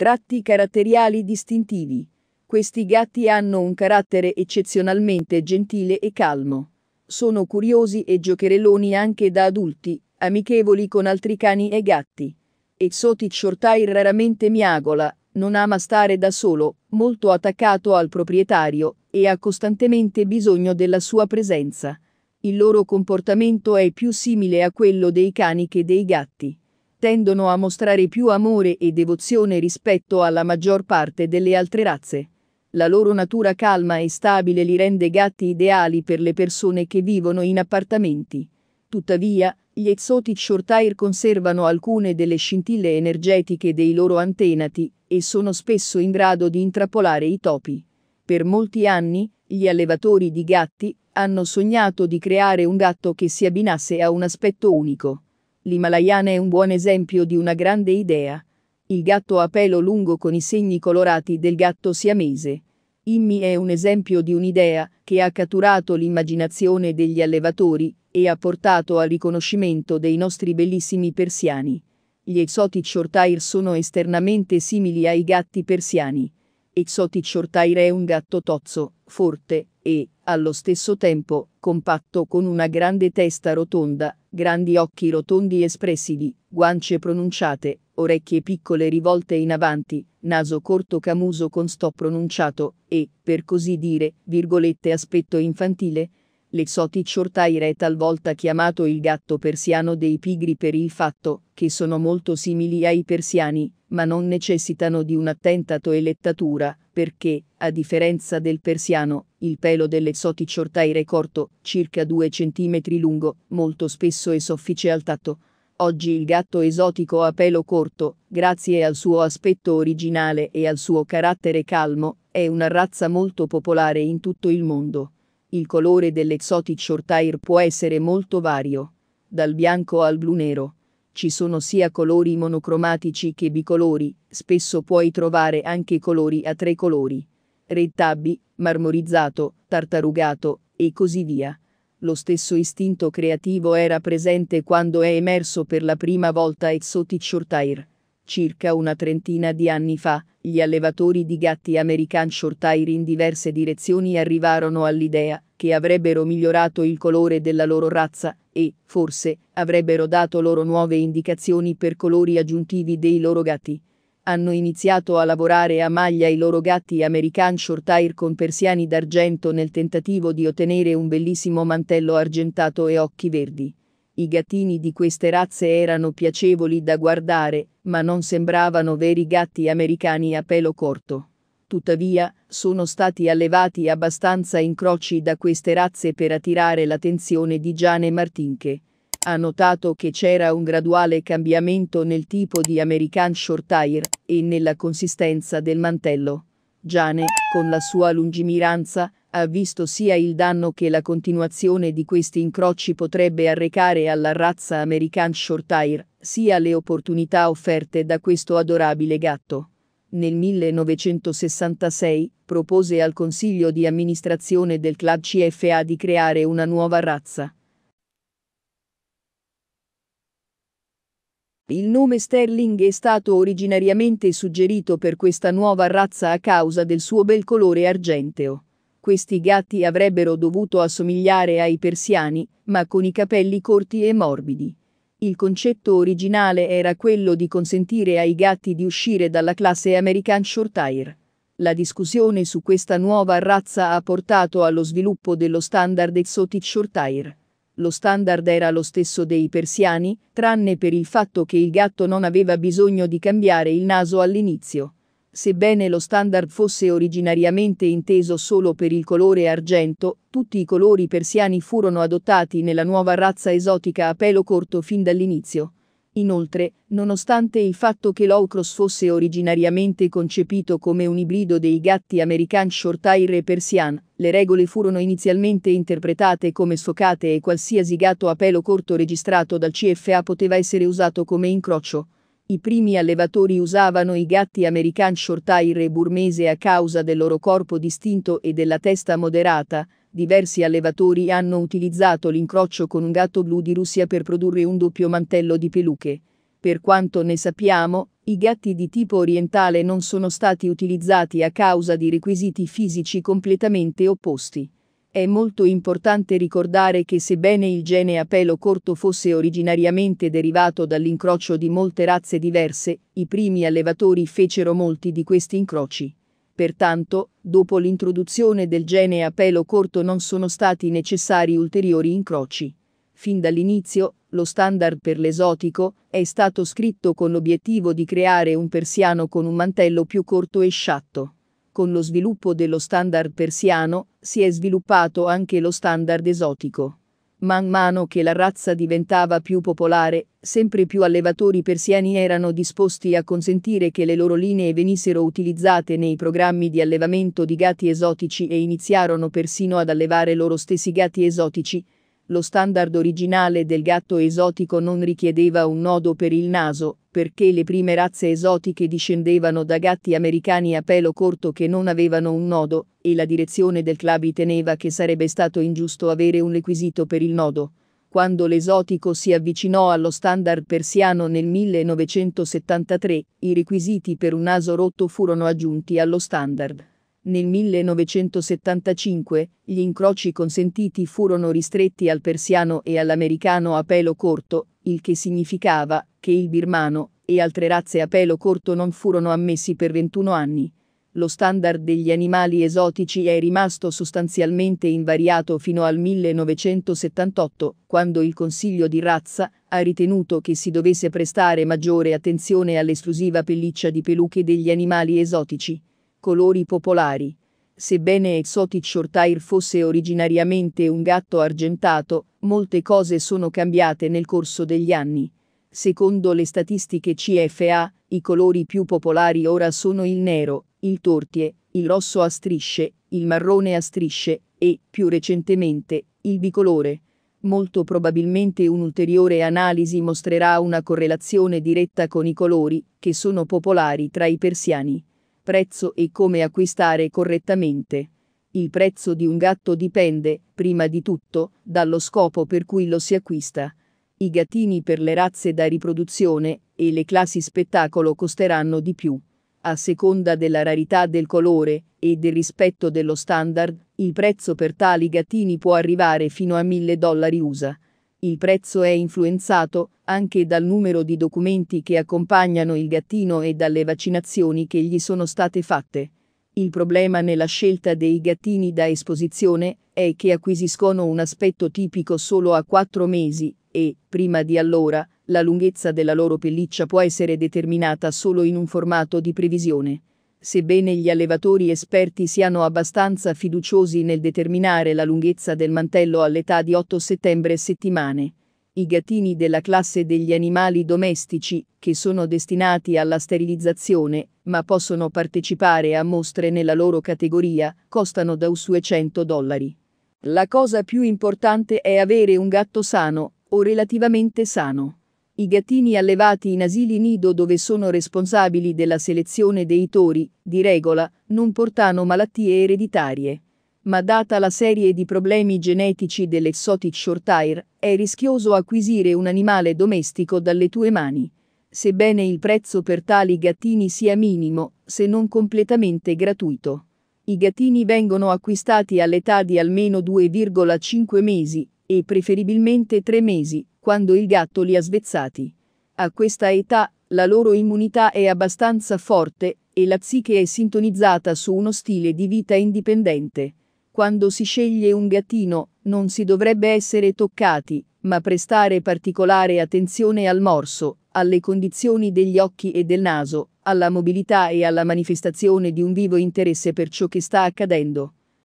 Tratti caratteriali distintivi. Questi gatti hanno un carattere eccezionalmente gentile e calmo. Sono curiosi e giocherelloni anche da adulti, amichevoli con altri cani e gatti. Exotic Shortire raramente miagola, non ama stare da solo, molto attaccato al proprietario, e ha costantemente bisogno della sua presenza. Il loro comportamento è più simile a quello dei cani che dei gatti tendono a mostrare più amore e devozione rispetto alla maggior parte delle altre razze. La loro natura calma e stabile li rende gatti ideali per le persone che vivono in appartamenti. Tuttavia, gli exotic shortire conservano alcune delle scintille energetiche dei loro antenati e sono spesso in grado di intrappolare i topi. Per molti anni, gli allevatori di gatti hanno sognato di creare un gatto che si abbinasse a un aspetto unico. L'Himalayana è un buon esempio di una grande idea. Il gatto a pelo lungo con i segni colorati del gatto siamese. Immi è un esempio di un'idea che ha catturato l'immaginazione degli allevatori e ha portato al riconoscimento dei nostri bellissimi persiani. Gli exotic shortire sono esternamente simili ai gatti persiani. Exotic shortire è un gatto tozzo, forte e, allo stesso tempo, compatto con una grande testa rotonda grandi occhi rotondi espressi di, guance pronunciate, orecchie piccole rivolte in avanti, naso corto camuso con sto pronunciato, e, per così dire, virgolette aspetto infantile, l'exotic short hair è talvolta chiamato il gatto persiano dei pigri per il fatto che sono molto simili ai persiani, ma non necessitano di un'attenta toelettatura, perché, a differenza del persiano, il pelo dell'exotic ortaire è corto, circa 2 cm lungo, molto spesso e soffice al tatto. Oggi il gatto esotico a pelo corto, grazie al suo aspetto originale e al suo carattere calmo, è una razza molto popolare in tutto il mondo. Il colore dell'exotic shorthair può essere molto vario, dal bianco al blu nero. Ci sono sia colori monocromatici che bicolori, spesso puoi trovare anche colori a tre colori. Rettabi, marmorizzato, tartarugato, e così via. Lo stesso istinto creativo era presente quando è emerso per la prima volta Exotic Shortire Circa una trentina di anni fa, gli allevatori di gatti American Shortire in diverse direzioni arrivarono all'idea che avrebbero migliorato il colore della loro razza e, forse, avrebbero dato loro nuove indicazioni per colori aggiuntivi dei loro gatti. Hanno iniziato a lavorare a maglia i loro gatti American Shortire con persiani d'argento nel tentativo di ottenere un bellissimo mantello argentato e occhi verdi. I gattini di queste razze erano piacevoli da guardare, ma non sembravano veri gatti americani a pelo corto. Tuttavia, sono stati allevati abbastanza incroci da queste razze per attirare l'attenzione di Giane Martinche. Ha notato che c'era un graduale cambiamento nel tipo di American Short Tire e nella consistenza del mantello. Giane, con la sua lungimiranza, ha visto sia il danno che la continuazione di questi incroci potrebbe arrecare alla razza American Shortire, sia le opportunità offerte da questo adorabile gatto. Nel 1966 propose al consiglio di amministrazione del club CFA di creare una nuova razza. Il nome Sterling è stato originariamente suggerito per questa nuova razza a causa del suo bel colore argenteo. Questi gatti avrebbero dovuto assomigliare ai persiani, ma con i capelli corti e morbidi. Il concetto originale era quello di consentire ai gatti di uscire dalla classe American Shortire. La discussione su questa nuova razza ha portato allo sviluppo dello standard Exotic Shortire lo standard era lo stesso dei persiani, tranne per il fatto che il gatto non aveva bisogno di cambiare il naso all'inizio. Sebbene lo standard fosse originariamente inteso solo per il colore argento, tutti i colori persiani furono adottati nella nuova razza esotica a pelo corto fin dall'inizio. Inoltre, nonostante il fatto che l'Oucross fosse originariamente concepito come un ibrido dei gatti American Shorthair e Persian, le regole furono inizialmente interpretate come stoccate e qualsiasi gatto a pelo corto registrato dal CFA poteva essere usato come incrocio. I primi allevatori usavano i gatti American Shorthair e burmese a causa del loro corpo distinto e della testa moderata, diversi allevatori hanno utilizzato l'incrocio con un gatto blu di Russia per produrre un doppio mantello di peluche. Per quanto ne sappiamo, i gatti di tipo orientale non sono stati utilizzati a causa di requisiti fisici completamente opposti. È molto importante ricordare che sebbene il gene a pelo corto fosse originariamente derivato dall'incrocio di molte razze diverse, i primi allevatori fecero molti di questi incroci. Pertanto, dopo l'introduzione del gene a pelo corto non sono stati necessari ulteriori incroci. Fin dall'inizio, lo standard per l'esotico è stato scritto con l'obiettivo di creare un persiano con un mantello più corto e sciatto. Con lo sviluppo dello standard persiano si è sviluppato anche lo standard esotico. Man mano che la razza diventava più popolare, sempre più allevatori persiani erano disposti a consentire che le loro linee venissero utilizzate nei programmi di allevamento di gatti esotici e iniziarono persino ad allevare loro stessi gatti esotici, lo standard originale del gatto esotico non richiedeva un nodo per il naso, perché le prime razze esotiche discendevano da gatti americani a pelo corto che non avevano un nodo, e la direzione del club teneva che sarebbe stato ingiusto avere un requisito per il nodo. Quando l'esotico si avvicinò allo standard persiano nel 1973, i requisiti per un naso rotto furono aggiunti allo standard. Nel 1975 gli incroci consentiti furono ristretti al persiano e all'americano a pelo corto, il che significava che il birmano e altre razze a pelo corto non furono ammessi per 21 anni. Lo standard degli animali esotici è rimasto sostanzialmente invariato fino al 1978, quando il Consiglio di razza ha ritenuto che si dovesse prestare maggiore attenzione all'esclusiva pelliccia di peluche degli animali esotici colori popolari. Sebbene Exotic Shortire fosse originariamente un gatto argentato, molte cose sono cambiate nel corso degli anni. Secondo le statistiche CFA, i colori più popolari ora sono il nero, il tortie, il rosso a strisce, il marrone a strisce e, più recentemente, il bicolore. Molto probabilmente un'ulteriore analisi mostrerà una correlazione diretta con i colori, che sono popolari tra i persiani prezzo e come acquistare correttamente. Il prezzo di un gatto dipende, prima di tutto, dallo scopo per cui lo si acquista. I gattini per le razze da riproduzione e le classi spettacolo costeranno di più. A seconda della rarità del colore e del rispetto dello standard, il prezzo per tali gattini può arrivare fino a 1000 dollari USA. Il prezzo è influenzato anche dal numero di documenti che accompagnano il gattino e dalle vaccinazioni che gli sono state fatte. Il problema nella scelta dei gattini da esposizione è che acquisiscono un aspetto tipico solo a 4 mesi e, prima di allora, la lunghezza della loro pelliccia può essere determinata solo in un formato di previsione sebbene gli allevatori esperti siano abbastanza fiduciosi nel determinare la lunghezza del mantello all'età di 8 settembre settimane. I gattini della classe degli animali domestici, che sono destinati alla sterilizzazione, ma possono partecipare a mostre nella loro categoria, costano da US 200 dollari. La cosa più importante è avere un gatto sano, o relativamente sano. I gattini allevati in asili nido dove sono responsabili della selezione dei tori, di regola, non portano malattie ereditarie. Ma data la serie di problemi genetici dell'exotic shortire, è rischioso acquisire un animale domestico dalle tue mani. Sebbene il prezzo per tali gattini sia minimo, se non completamente gratuito. I gattini vengono acquistati all'età di almeno 2,5 mesi, e preferibilmente tre mesi, quando il gatto li ha svezzati. A questa età, la loro immunità è abbastanza forte e la psiche è sintonizzata su uno stile di vita indipendente. Quando si sceglie un gattino, non si dovrebbe essere toccati, ma prestare particolare attenzione al morso, alle condizioni degli occhi e del naso, alla mobilità e alla manifestazione di un vivo interesse per ciò che sta accadendo.